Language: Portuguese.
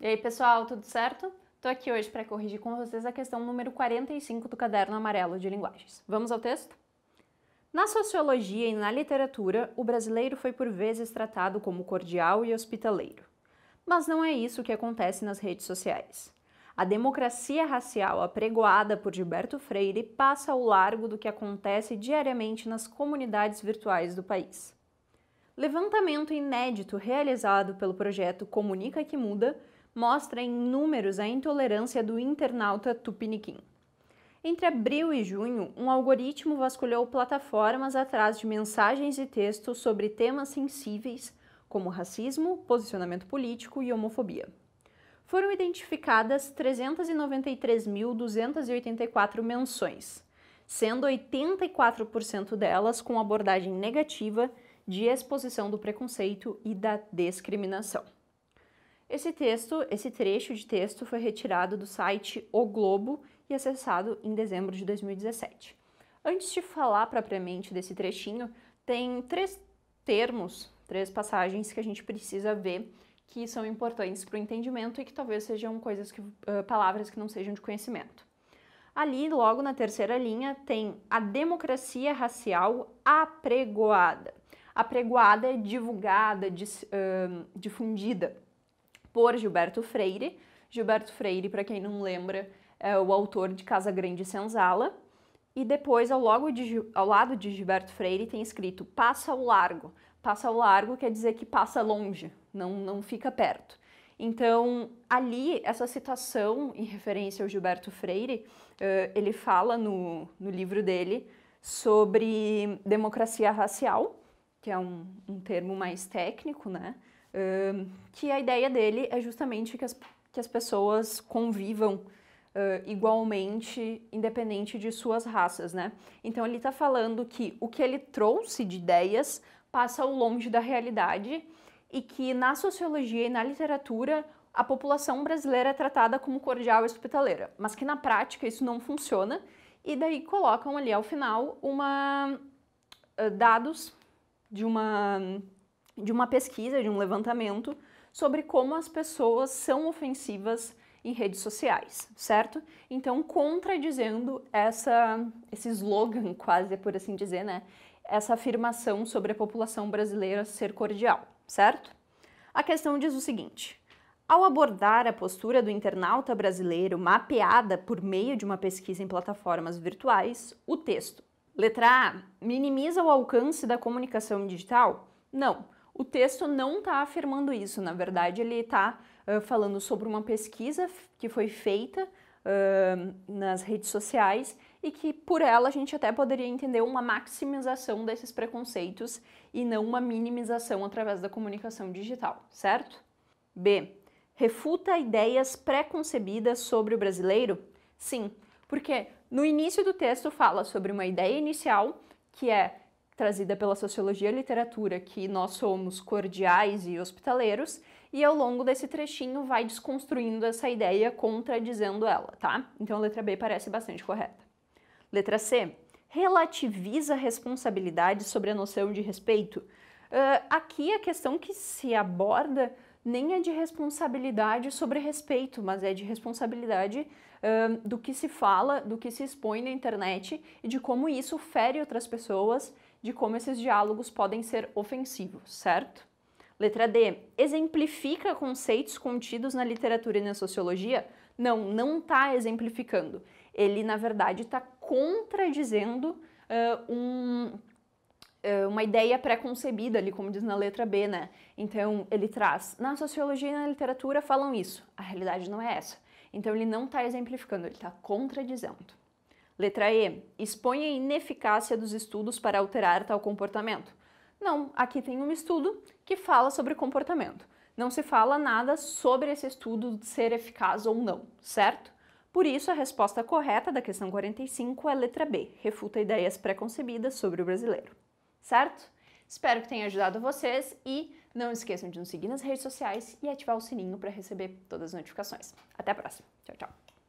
E aí, pessoal, tudo certo? Estou aqui hoje para corrigir com vocês a questão número 45 do Caderno Amarelo de Linguagens. Vamos ao texto? Na sociologia e na literatura, o brasileiro foi por vezes tratado como cordial e hospitaleiro. Mas não é isso que acontece nas redes sociais. A democracia racial apregoada por Gilberto Freire passa ao largo do que acontece diariamente nas comunidades virtuais do país. Levantamento inédito realizado pelo projeto Comunica que Muda mostra em números a intolerância do internauta tupiniquim. Entre abril e junho, um algoritmo vasculhou plataformas atrás de mensagens e textos sobre temas sensíveis, como racismo, posicionamento político e homofobia. Foram identificadas 393.284 menções, sendo 84% delas com abordagem negativa de exposição do preconceito e da discriminação. Esse texto, esse trecho de texto foi retirado do site O Globo e acessado em dezembro de 2017. Antes de falar propriamente desse trechinho, tem três termos, três passagens que a gente precisa ver que são importantes para o entendimento e que talvez sejam coisas que, uh, palavras que não sejam de conhecimento. Ali, logo na terceira linha, tem a democracia racial apregoada apregoada é divulgada, dis, uh, difundida por Gilberto Freire. Gilberto Freire, para quem não lembra, é o autor de Casa Grande e Senzala. E depois, ao, logo de, ao lado de Gilberto Freire, tem escrito Passa ao Largo. Passa ao Largo quer dizer que passa longe, não, não fica perto. Então, ali, essa citação em referência ao Gilberto Freire, uh, ele fala no, no livro dele sobre democracia racial, que é um, um termo mais técnico, né? Uh, que a ideia dele é justamente que as, que as pessoas convivam uh, igualmente, independente de suas raças, né? Então ele está falando que o que ele trouxe de ideias passa ao longe da realidade e que na sociologia e na literatura a população brasileira é tratada como cordial e hospitaleira, mas que na prática isso não funciona e daí colocam ali ao final uma dados de uma, de uma pesquisa, de um levantamento sobre como as pessoas são ofensivas em redes sociais, certo? Então, contradizendo essa, esse slogan, quase por assim dizer, né? Essa afirmação sobre a população brasileira ser cordial, certo? A questão diz o seguinte: ao abordar a postura do internauta brasileiro mapeada por meio de uma pesquisa em plataformas virtuais, o texto Letra A. Minimiza o alcance da comunicação digital? Não. O texto não está afirmando isso, na verdade, ele está uh, falando sobre uma pesquisa que foi feita uh, nas redes sociais e que por ela a gente até poderia entender uma maximização desses preconceitos e não uma minimização através da comunicação digital, certo? B. Refuta ideias preconcebidas sobre o brasileiro? Sim, porque no início do texto fala sobre uma ideia inicial que é trazida pela sociologia e literatura, que nós somos cordiais e hospitaleiros, e ao longo desse trechinho vai desconstruindo essa ideia, contradizendo ela, tá? Então a letra B parece bastante correta. Letra C relativiza a responsabilidade sobre a noção de respeito. Uh, aqui a questão que se aborda nem é de responsabilidade sobre respeito, mas é de responsabilidade do que se fala, do que se expõe na internet e de como isso fere outras pessoas, de como esses diálogos podem ser ofensivos, certo? Letra D. Exemplifica conceitos contidos na literatura e na sociologia? Não, não está exemplificando. Ele, na verdade, está contradizendo uh, um, ah, uma ideia pré-concebida ali, como diz na letra B, né? Então, ele traz, na sociologia e na literatura falam isso, a realidade não é essa. Então ele não está exemplificando, ele está contradizendo. Letra E. Expõe a ineficácia dos estudos para alterar tal comportamento. Não, aqui tem um estudo que fala sobre comportamento. Não se fala nada sobre esse estudo ser eficaz ou não, certo? Por isso, a resposta correta da questão 45 é a letra B. Refuta ideias preconcebidas sobre o brasileiro. Certo? Espero que tenha ajudado vocês e não esqueçam de nos seguir nas redes sociais e ativar o sininho para receber todas as notificações. Até a próxima. Tchau, tchau.